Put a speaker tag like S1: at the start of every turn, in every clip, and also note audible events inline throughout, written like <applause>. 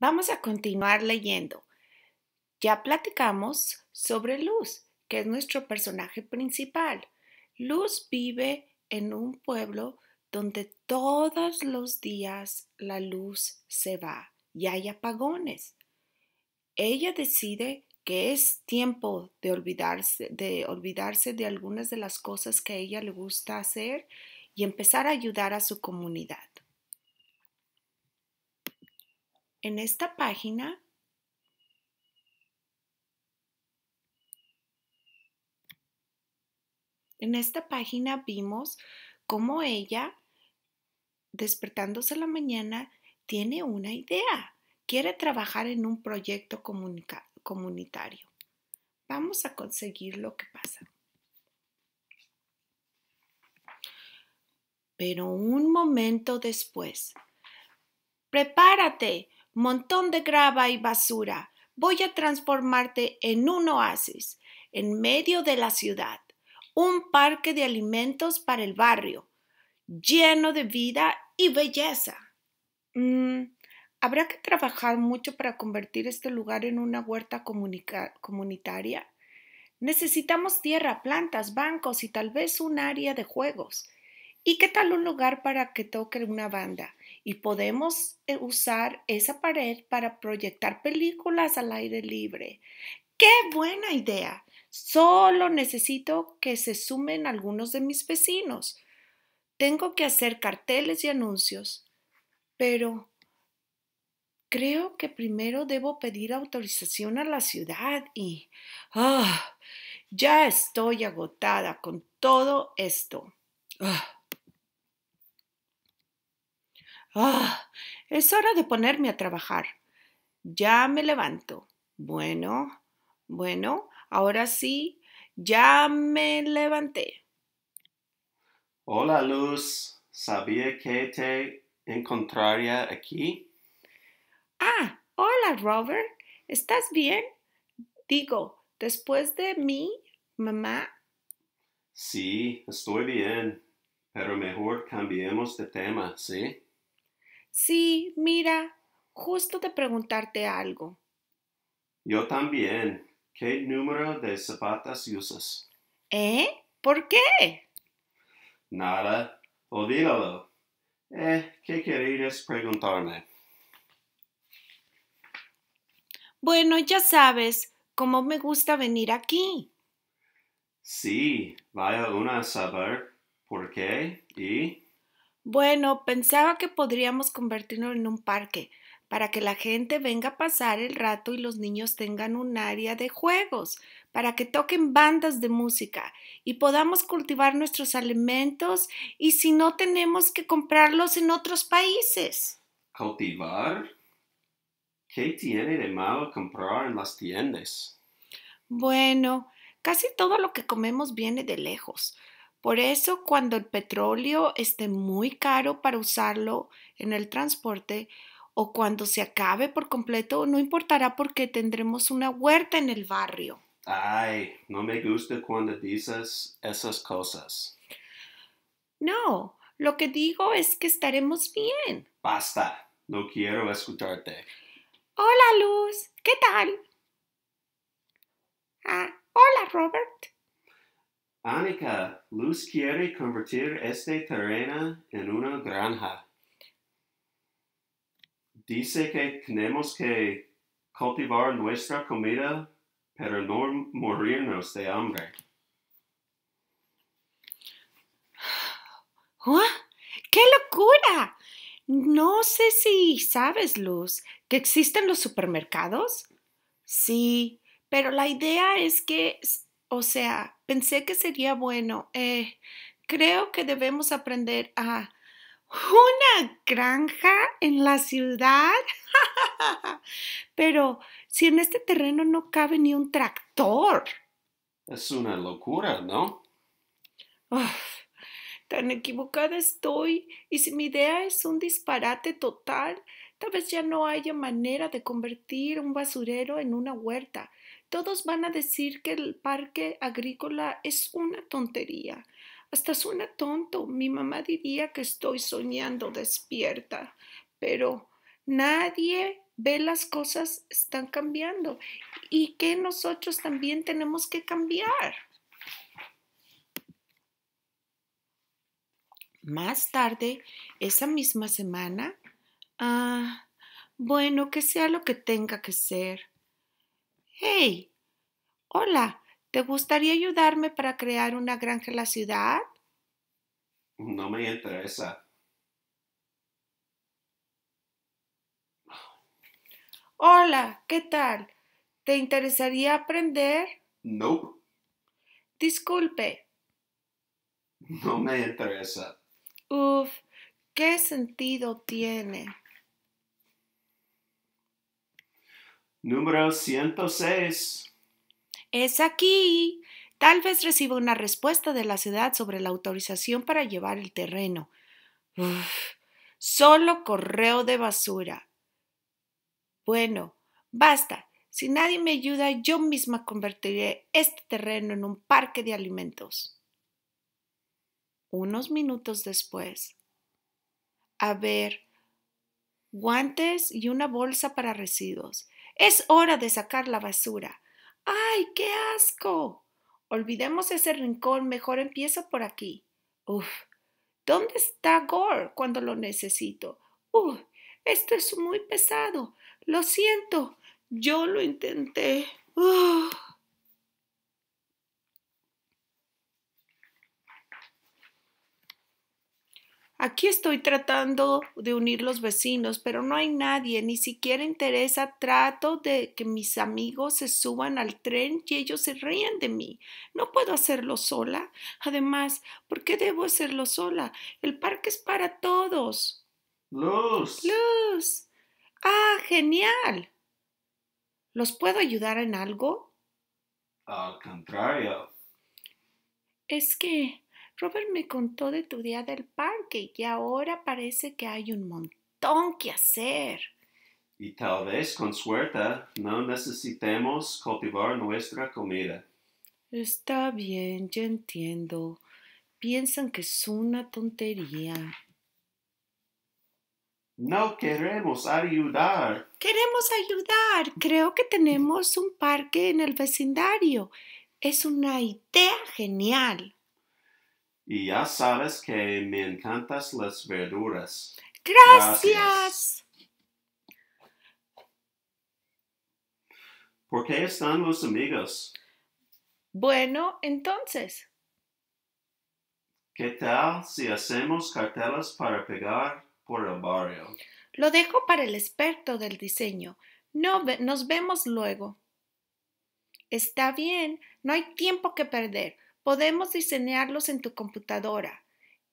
S1: Vamos a continuar leyendo. Ya platicamos sobre Luz, que es nuestro personaje principal. Luz vive en un pueblo donde todos los días la luz se va y hay apagones. Ella decide que es tiempo de olvidarse, de algunas de las cosas que a ella le gusta hacer y empezar a ayudar a su comunidad. En esta página En esta página vimos cómo ella, despertándose la mañana, tiene una idea. Quiere trabajar en un proyecto comunitario. Vamos a conseguir lo que pasa. Pero un momento después, prepárate, montón de grava y basura, voy a transformarte en un oasis en medio de la ciudad, un parque de alimentos para el barrio, lleno de vida y belleza. Mm, ¿Habrá que trabajar mucho para convertir este lugar en una huerta comunitaria? Necesitamos tierra, plantas, bancos y tal vez un área de juegos. ¿Y qué tal un lugar para que toque una banda? y podemos eh, usar esa pared para proyectar películas al aire libre. ¡Qué buena idea! Solo necesito que se sumen algunos de mis vecinos. Tengo que hacer carteles y anuncios, pero creo que primero debo pedir autorización a la ciudad y... ¡Ah! ya estoy agotada con todo esto. Ah. Ah, es hora de ponerme a trabajar. Ya me levanto. Bueno, bueno, ahora sí, ya me levanté.
S2: Hola, Luz. Sabía que te encontraría aquí.
S1: Ah, hola, Robert. ¿Estás bien? Digo, después de mi mamá.
S2: Sí, estoy bien. Pero mejor cambiemos de tema, ¿sí?
S1: Sí, mira, justo de preguntarte algo.
S2: Yo también. ¿Qué número de zapatas usas? ¿Eh? ¿Por qué? Nada, olvídalo. Eh, ¿qué querías preguntarme?
S1: Bueno, ya sabes cómo me gusta venir aquí.
S2: Sí, vaya una a saber por qué y
S1: bueno, pensaba que podríamos convertirlo en un parque para que la gente venga a pasar el rato y los niños tengan un área de juegos, para que toquen bandas de música y podamos cultivar nuestros alimentos y si no tenemos que comprarlos en otros países.
S2: ¿Cultivar? ¿Qué tiene de malo comprar en las tiendas?
S1: Bueno, casi todo lo que comemos viene de lejos. Por eso, cuando el petróleo esté muy caro para usarlo en el transporte o cuando se acabe por completo, no importará porque tendremos una huerta en el barrio.
S2: Ay, no me gusta cuando dices esas cosas.
S1: No, lo que digo es que estaremos bien.
S2: Basta, no quiero escucharte.
S1: Hola, Luz, ¿qué tal? Ah, hola, Robert.
S2: Annika, Luz quiere convertir este terreno en una granja. Dice que tenemos que cultivar nuestra comida para no morirnos de hambre.
S1: ¡Qué locura! No sé si sabes, Luz, que existen los supermercados. Sí, pero la idea es que, o sea, Pensé que sería bueno. Eh, creo que debemos aprender a una granja en la ciudad. <laughs> Pero si en este terreno no cabe ni un tractor.
S2: Es una locura, ¿no?
S1: tan equivocada estoy. Y si mi idea es un disparate total, tal vez ya no haya manera de convertir un basurero en una huerta. Todos van a decir que el parque agrícola es una tontería. Hasta suena tonto. Mi mamá diría que estoy soñando despierta, pero nadie ve las cosas están cambiando y que nosotros también tenemos que cambiar. Más tarde, esa misma semana, ah, bueno, que sea lo que tenga que ser, Hey, hola, ¿te gustaría ayudarme para crear una granja en la ciudad?
S2: No me interesa.
S1: Hola, ¿qué tal? ¿Te interesaría aprender? No. Disculpe.
S2: No me interesa.
S1: Uf, ¿qué sentido tiene?
S2: Número 106.
S1: Es aquí. Tal vez reciba una respuesta de la ciudad sobre la autorización para llevar el terreno. solo correo de basura. Bueno, basta. Si nadie me ayuda, yo misma convertiré este terreno en un parque de alimentos. Unos minutos después. A ver, guantes y una bolsa para residuos. Es hora de sacar la basura. ¡Ay, qué asco! Olvidemos ese rincón, mejor empiezo por aquí. Uf, ¿dónde está Gore cuando lo necesito? Uf, esto es muy pesado. Lo siento, yo lo intenté. Aquí estoy tratando de unir los vecinos, pero no hay nadie, ni siquiera interesa. Trato de que mis amigos se suban al tren y ellos se rían de mí. No puedo hacerlo sola. Además, ¿por qué debo hacerlo sola? El parque es para
S2: todos. Luz.
S1: Luz. Ah, genial. ¿Los puedo ayudar en algo?
S2: Al contrario.
S1: Es que Robert me contó de tu día del parque y ahora parece que hay un montón que hacer.
S2: Y tal vez con suerte no necesitemos cultivar nuestra comida.
S1: Está bien, ya entiendo. Piensan que es una tontería.
S2: No queremos ayudar.
S1: Queremos ayudar. Creo que tenemos un parque en el vecindario. Es una idea genial.
S2: Y ya sabes que me encantas las verduras.
S1: Gracias.
S2: ¿Por qué están los amigos?
S1: Bueno, entonces.
S2: ¿Qué tal si hacemos cartelas para pegar por el barrio?
S1: Lo dejo para el experto del diseño. No, nos vemos luego. Está bien, no hay tiempo que perder. Podemos diseñarlos en tu computadora.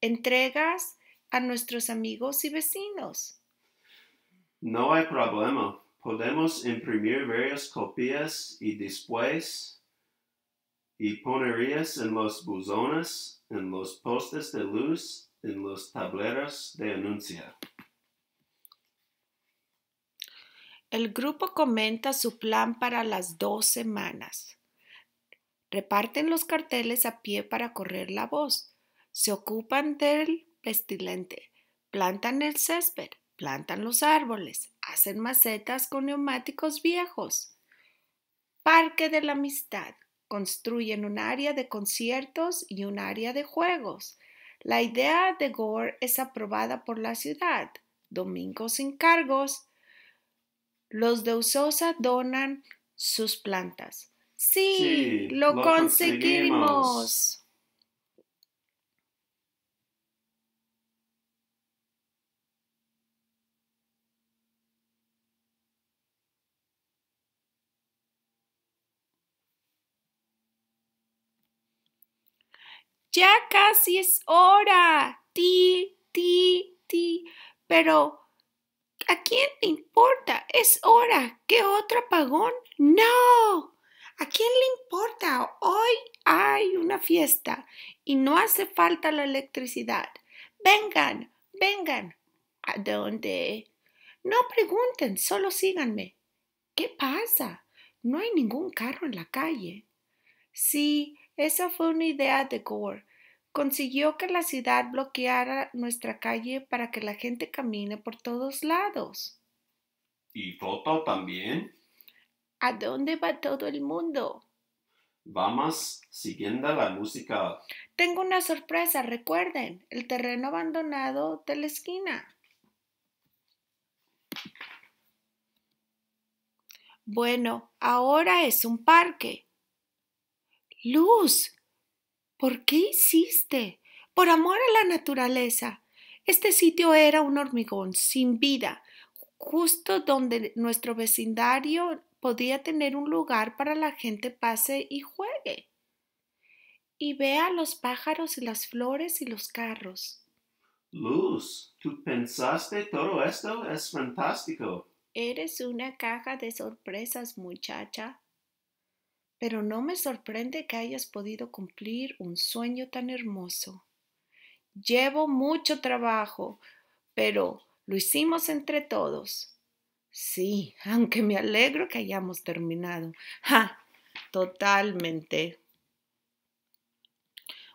S1: Entregas a nuestros amigos y vecinos.
S2: No hay problema. Podemos imprimir varias copias y después y ponerías en los buzones, en los postes de luz, en los tableros de anuncia.
S1: El grupo comenta su plan para las dos semanas. Reparten los carteles a pie para correr la voz. Se ocupan del pestilente. Plantan el césped. Plantan los árboles. Hacen macetas con neumáticos viejos. Parque de la Amistad. Construyen un área de conciertos y un área de juegos. La idea de Gore es aprobada por la ciudad. Domingo sin cargos. Los de Usosa donan sus plantas. Sí, lo, conseguimos. Ya casi es hora. Ti, ti, ti. Pero, ¿a quién te importa? Es hora. ¿Qué otro apagón? No. ¿A quién le importa? Hoy hay una fiesta y no hace falta la electricidad. Vengan, vengan. ¿A dónde? No pregunten, solo síganme. ¿Qué pasa? No hay ningún carro en la calle. Sí, esa fue una idea de Gore. Consiguió que la ciudad bloqueara nuestra calle para que la gente camine por todos lados.
S2: ¿Y Toto también?
S1: ¿A dónde va todo el mundo?
S2: Vamos siguiendo la música.
S1: Tengo una sorpresa, recuerden, el terreno abandonado de la esquina. Bueno, ahora es un parque. Luz, ¿por qué hiciste? Por amor a la naturaleza. Este sitio era un hormigón sin vida, justo donde nuestro vecindario podía tener un lugar para la gente pase y juegue y vea los pájaros y las flores y los carros.
S2: Luz, ¿tú pensaste todo esto? Es fantástico.
S1: Eres una caja de sorpresas, muchacha. Pero no me sorprende que hayas podido cumplir un sueño tan hermoso. Llevo mucho trabajo, pero lo hicimos entre todos. Sí, aunque me alegro que hayamos terminado. Ja, totalmente.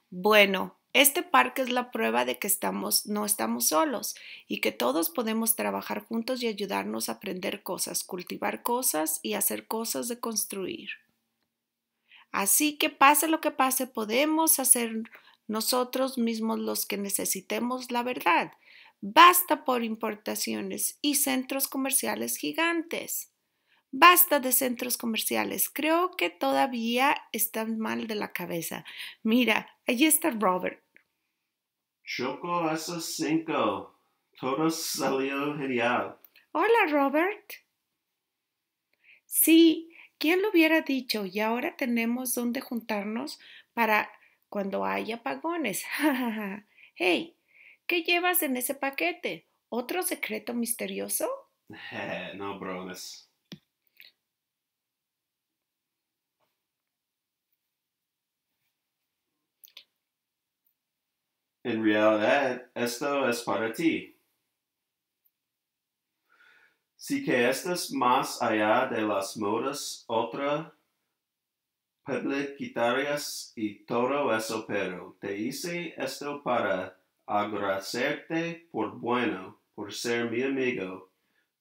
S1: Bueno, este parque es la prueba de que estamos, no estamos solos y que todos podemos trabajar juntos y ayudarnos a aprender cosas, cultivar cosas y hacer cosas de construir. Así que pase lo que pase, podemos hacer nosotros mismos los que necesitemos la verdad Basta por importaciones y centros comerciales gigantes. Basta de centros comerciales. Creo que todavía están mal de la cabeza. Mira, allí está Robert.
S2: Choco esos cinco. Todo salió genial.
S1: Hola, Robert. Sí, ¿quién lo hubiera dicho? Y ahora tenemos donde juntarnos para cuando haya apagones. <laughs> hey, ¿Qué llevas en ese paquete? ¿Otro secreto misterioso?
S2: <laughs> no, bro, En realidad, esto es para ti. Si que estás más allá de las modas, otra publicitarias y todo eso, pero te hice esto para agradecerte por bueno, por ser mi amigo,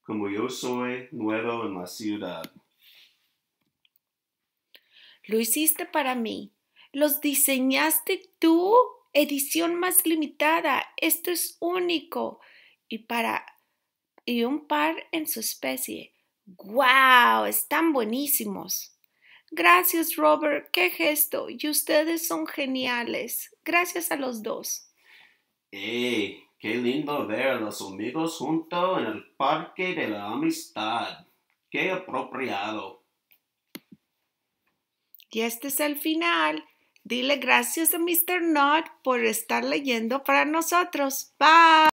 S2: como yo soy nuevo en la ciudad.
S1: Lo hiciste para mí. Los diseñaste tú. Edición más limitada. Esto es único. Y para y un par en su especie. ¡Wow! Están buenísimos. Gracias, Robert. ¡Qué gesto! Y ustedes son geniales. Gracias a los dos.
S2: ¡Ey! ¡Qué lindo ver a los amigos juntos en el Parque de la Amistad! ¡Qué apropiado!
S1: Y este es el final. Dile gracias a Mr. Nod por estar leyendo para nosotros. Bye.